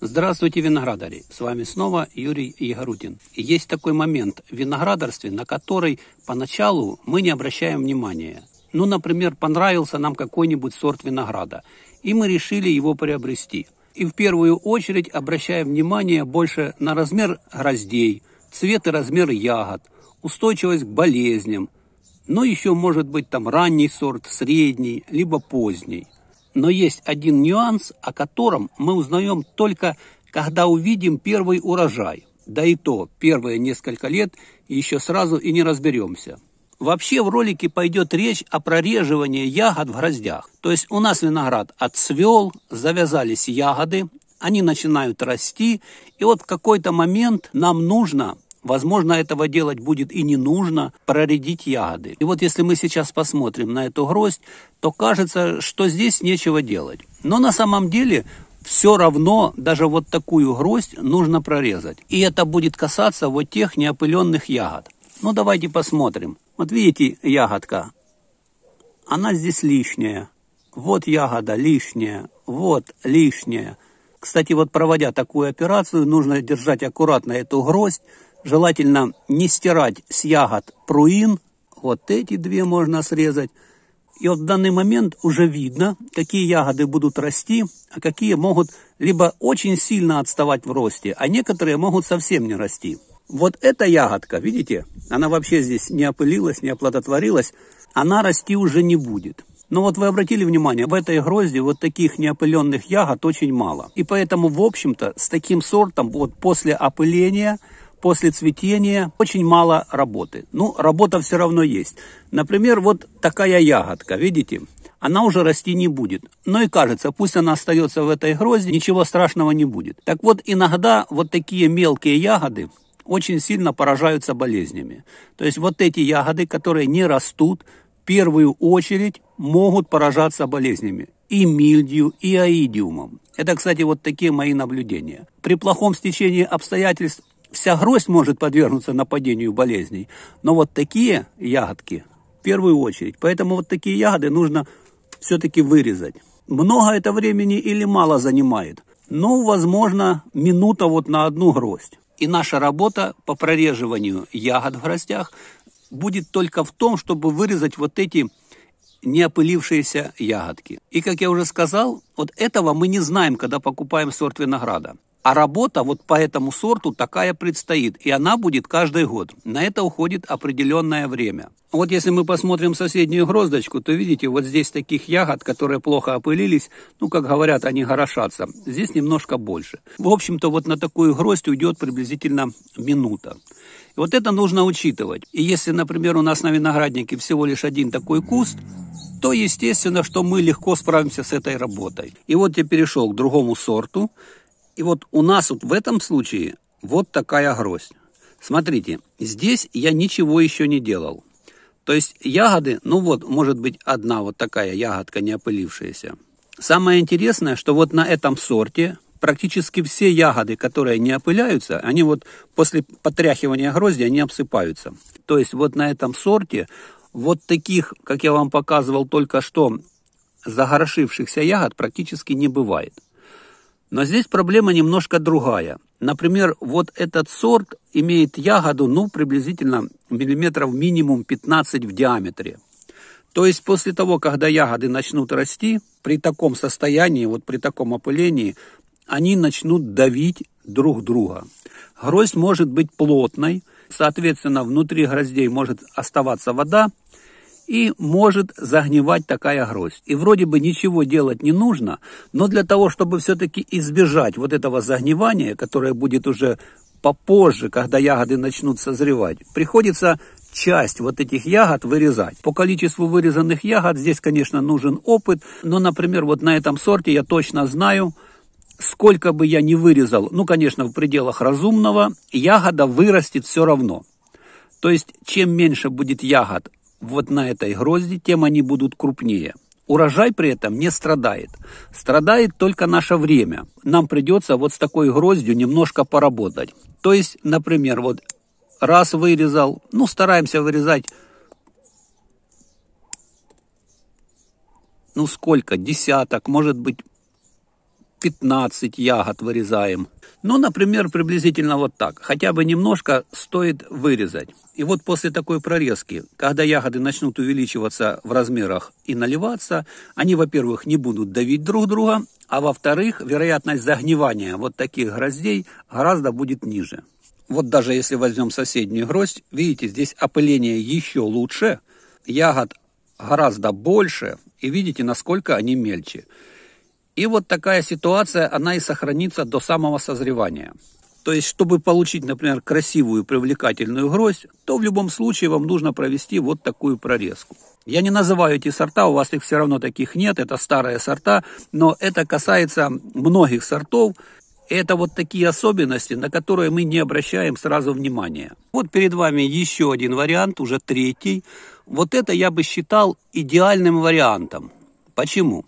Здравствуйте, виноградари! С вами снова Юрий Егорутин. Есть такой момент в виноградарстве, на который поначалу мы не обращаем внимания. Ну, например, понравился нам какой-нибудь сорт винограда, и мы решили его приобрести. И в первую очередь обращаем внимание больше на размер гроздей, цвет и размер ягод, устойчивость к болезням, но ну, еще может быть там ранний сорт, средний, либо поздний – но есть один нюанс, о котором мы узнаем только, когда увидим первый урожай. Да и то первые несколько лет еще сразу и не разберемся. Вообще в ролике пойдет речь о прореживании ягод в гроздях. То есть у нас виноград отцвел, завязались ягоды, они начинают расти, и вот в какой-то момент нам нужно Возможно, этого делать будет и не нужно, проредить ягоды. И вот если мы сейчас посмотрим на эту гроздь, то кажется, что здесь нечего делать. Но на самом деле все равно даже вот такую гроздь нужно прорезать. И это будет касаться вот тех неопыленных ягод. Ну давайте посмотрим. Вот видите ягодка? Она здесь лишняя. Вот ягода лишняя, вот лишняя. Кстати, вот проводя такую операцию, нужно держать аккуратно эту гроздь, желательно не стирать с ягод пруин. Вот эти две можно срезать. И вот в данный момент уже видно, какие ягоды будут расти, а какие могут либо очень сильно отставать в росте, а некоторые могут совсем не расти. Вот эта ягодка, видите, она вообще здесь не опылилась, не оплодотворилась, она расти уже не будет. Но вот вы обратили внимание, в этой грозде вот таких неопыленных ягод очень мало. И поэтому, в общем-то, с таким сортом вот после опыления – после цветения очень мало работы. Ну, работа все равно есть. Например, вот такая ягодка, видите? Она уже расти не будет. Но и кажется, пусть она остается в этой грозе, ничего страшного не будет. Так вот, иногда вот такие мелкие ягоды очень сильно поражаются болезнями. То есть вот эти ягоды, которые не растут, в первую очередь могут поражаться болезнями и мильдию, и аидиумом. Это, кстати, вот такие мои наблюдения. При плохом стечении обстоятельств вся гроздь может подвергнуться нападению болезней, но вот такие ягодки в первую очередь. Поэтому вот такие ягоды нужно все-таки вырезать. Много это времени или мало занимает? Ну, возможно, минута вот на одну гроздь. И наша работа по прореживанию ягод в гроздях будет только в том, чтобы вырезать вот эти не опылившиеся ягодки. И, как я уже сказал, вот этого мы не знаем, когда покупаем сорт винограда. А работа вот по этому сорту такая предстоит, и она будет каждый год. На это уходит определенное время. Вот если мы посмотрим соседнюю гроздочку, то видите, вот здесь таких ягод, которые плохо опылились, ну, как говорят, они горошатся. Здесь немножко больше. В общем-то, вот на такую гроздь уйдет приблизительно минута. вот это нужно учитывать. И если, например, у нас на винограднике всего лишь один такой куст, то естественно, что мы легко справимся с этой работой. И вот я перешел к другому сорту. И вот у нас вот в этом случае вот такая гроздь. Смотрите, здесь я ничего еще не делал. То есть ягоды, ну вот, может быть, одна вот такая ягодка не опылившаяся. Самое интересное, что вот на этом сорте практически все ягоды, которые не опыляются, они вот после потряхивания грозди, они обсыпаются. То есть вот на этом сорте вот таких, как я вам показывал только что, загорошившихся ягод практически не бывает. Но здесь проблема немножко другая. Например, вот этот сорт имеет ягоду, ну, приблизительно миллиметров минимум 15 в диаметре. То есть после того, когда ягоды начнут расти, при таком состоянии, вот при таком опылении, они начнут давить друг друга. Гроздь может быть плотной, соответственно, внутри гроздей может оставаться вода, и может загнивать такая гроздь. И вроде бы ничего делать не нужно, но для того, чтобы все-таки избежать вот этого загнивания, которое будет уже попозже, когда ягоды начнут созревать, приходится часть вот этих ягод вырезать. По количеству вырезанных ягод здесь, конечно, нужен опыт, но, например, вот на этом сорте я точно знаю, сколько бы я ни вырезал, ну, конечно, в пределах разумного, ягода вырастет все равно. То есть, чем меньше будет ягод вот на этой грозди, тем они будут крупнее. Урожай при этом не страдает. Страдает только наше время. Нам придется вот с такой гроздью немножко поработать. То есть, например, вот раз вырезал, ну, стараемся вырезать, ну, сколько, десяток, может быть, 15 ягод вырезаем. Ну, например, приблизительно вот так. Хотя бы немножко стоит вырезать. И вот после такой прорезки, когда ягоды начнут увеличиваться в размерах и наливаться, они, во-первых, не будут давить друг друга, а во-вторых, вероятность загнивания вот таких гроздей гораздо будет ниже. Вот даже если возьмем соседнюю гроздь, видите, здесь опыление еще лучше, ягод гораздо больше, и видите, насколько они мельче. И вот такая ситуация, она и сохранится до самого созревания. То есть, чтобы получить, например, красивую привлекательную гроздь, то в любом случае вам нужно провести вот такую прорезку. Я не называю эти сорта, у вас их все равно таких нет, это старые сорта, но это касается многих сортов, это вот такие особенности, на которые мы не обращаем сразу внимания. Вот перед вами еще один вариант, уже третий. Вот это я бы считал идеальным вариантом. Почему?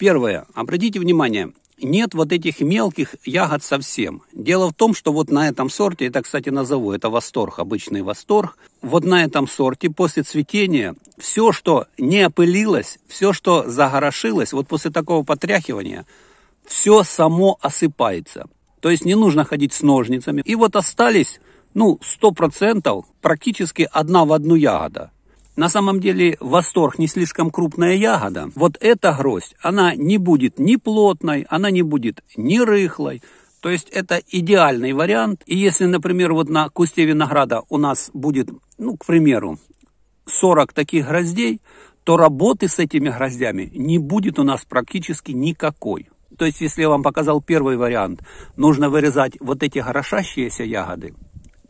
Первое. Обратите внимание, нет вот этих мелких ягод совсем. Дело в том, что вот на этом сорте, это, кстати, назову, это восторг, обычный восторг, вот на этом сорте после цветения все, что не опылилось, все, что загорошилось, вот после такого потряхивания, все само осыпается. То есть не нужно ходить с ножницами. И вот остались, ну, 100% практически одна в одну ягода. На самом деле восторг не слишком крупная ягода. Вот эта гроздь, она не будет ни плотной, она не будет ни рыхлой. То есть это идеальный вариант. И если, например, вот на кусте винограда у нас будет, ну, к примеру, 40 таких гроздей, то работы с этими гроздями не будет у нас практически никакой. То есть, если я вам показал первый вариант, нужно вырезать вот эти хорошащиеся ягоды,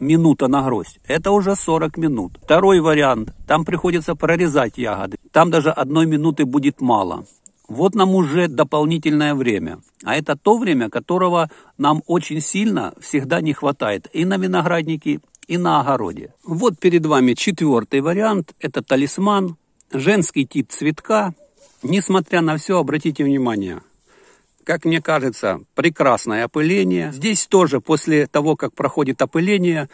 минута на гроздь, это уже 40 минут. Второй вариант, там приходится прорезать ягоды, там даже одной минуты будет мало. Вот нам уже дополнительное время. А это то время, которого нам очень сильно всегда не хватает и на винограднике, и на огороде. Вот перед вами четвертый вариант. Это талисман, женский тип цветка. Несмотря на все, обратите внимание, как мне кажется, прекрасное опыление. Здесь тоже после того, как проходит опыление,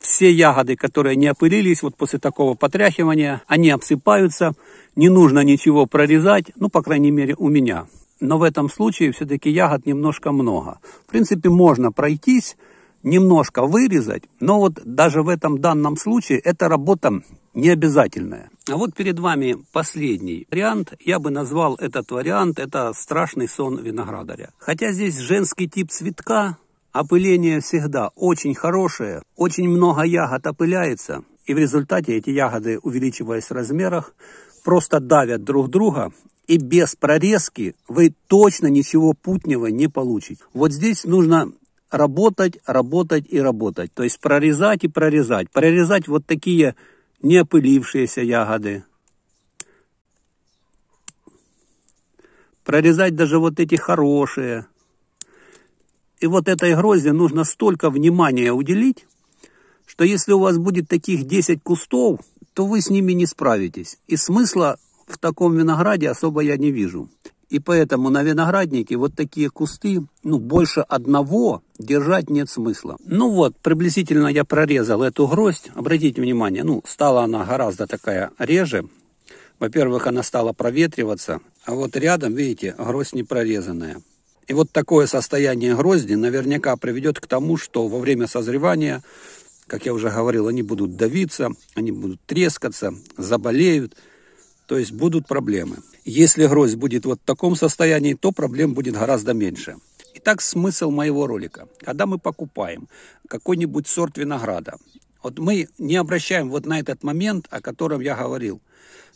все ягоды, которые не опылились, вот после такого потряхивания, они обсыпаются, не нужно ничего прорезать, ну, по крайней мере, у меня. Но в этом случае все-таки ягод немножко много. В принципе, можно пройтись, немножко вырезать, но вот даже в этом данном случае эта работа необязательное. А вот перед вами последний вариант. Я бы назвал этот вариант, это страшный сон виноградаря. Хотя здесь женский тип цветка, опыление всегда очень хорошее, очень много ягод опыляется, и в результате эти ягоды, увеличиваясь в размерах, просто давят друг друга, и без прорезки вы точно ничего путнего не получите. Вот здесь нужно работать, работать и работать. То есть прорезать и прорезать. Прорезать вот такие не опылившиеся ягоды. Прорезать даже вот эти хорошие. И вот этой грозе нужно столько внимания уделить, что если у вас будет таких 10 кустов, то вы с ними не справитесь. И смысла в таком винограде особо я не вижу. И поэтому на винограднике вот такие кусты, ну, больше одного держать нет смысла. Ну вот, приблизительно я прорезал эту гроздь. Обратите внимание, ну, стала она гораздо такая реже. Во-первых, она стала проветриваться, а вот рядом, видите, гроздь не прорезанная. И вот такое состояние грозди наверняка приведет к тому, что во время созревания, как я уже говорил, они будут давиться, они будут трескаться, заболеют – то есть будут проблемы. Если гроздь будет вот в таком состоянии, то проблем будет гораздо меньше. Итак, смысл моего ролика. Когда мы покупаем какой-нибудь сорт винограда, вот мы не обращаем вот на этот момент, о котором я говорил.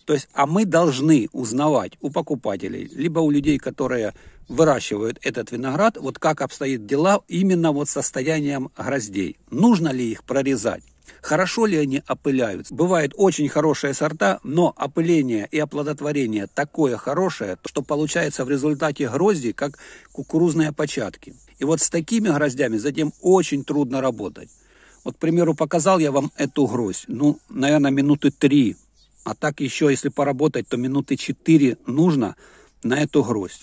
То есть, а мы должны узнавать у покупателей, либо у людей, которые выращивают этот виноград, вот как обстоят дела именно вот состоянием гроздей. Нужно ли их прорезать? Хорошо ли они опыляются? Бывают очень хорошие сорта, но опыление и оплодотворение такое хорошее, что получается в результате грозди, как кукурузные початки. И вот с такими гроздями затем очень трудно работать. Вот, к примеру, показал я вам эту гроздь. Ну, наверное, минуты три. А так еще, если поработать, то минуты четыре нужно на эту гроздь.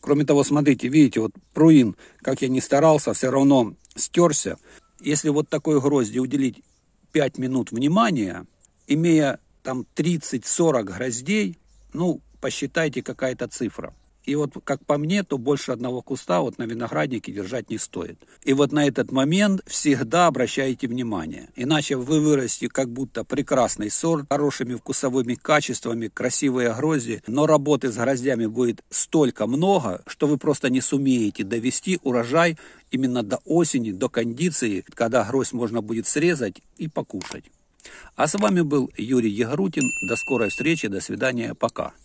Кроме того, смотрите, видите, вот пруин, как я не старался, все равно стерся. Если вот такой грозди уделить 5 минут внимания, имея там 30-40 гроздей, ну, посчитайте какая-то цифра – и вот, как по мне, то больше одного куста вот на винограднике держать не стоит. И вот на этот момент всегда обращайте внимание. Иначе вы вырастите как будто прекрасный сорт, хорошими вкусовыми качествами, красивые грозди, но работы с гроздями будет столько много, что вы просто не сумеете довести урожай именно до осени, до кондиции, когда гроздь можно будет срезать и покушать. А с вами был Юрий Ягрутин. До скорой встречи, до свидания, пока.